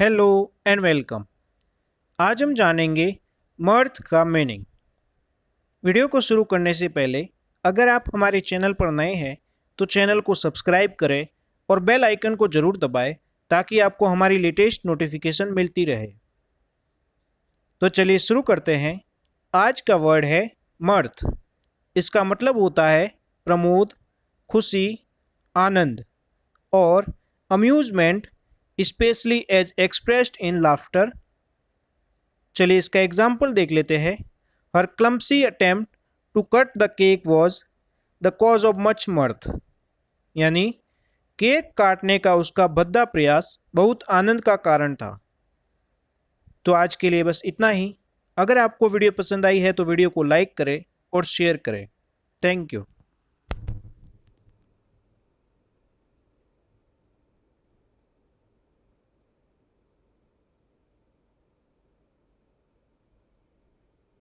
hello and welcome आज हम जानेंगे मर्थ का मीनिंग वीडियो को शुरू करने से पहले अगर आप हमारे चैनल पर नए हैं तो चैनल को सब्सक्राइब करें और बेल आइकन को ज़रूर दबाएं ताकि आपको हमारी लेटेस्ट नोटिफिकेशन मिलती रहे तो चलिए शुरू करते हैं आज का वर्ड है मर्थ इसका मतलब होता है प्रमोद खुशी आनंद और amusement especially as expressed in laughter चलिए इसका एग्जाम्पल देख लेते हैं हर clumsy attempt to cut the cake was the cause of much mirth यानी केक काटने का उसका भद्दा प्रयास बहुत आनंद का कारण था तो आज के लिए बस इतना ही अगर आपको वीडियो पसंद आई है तो वीडियो को लाइक करें और शेयर करें थैंक यू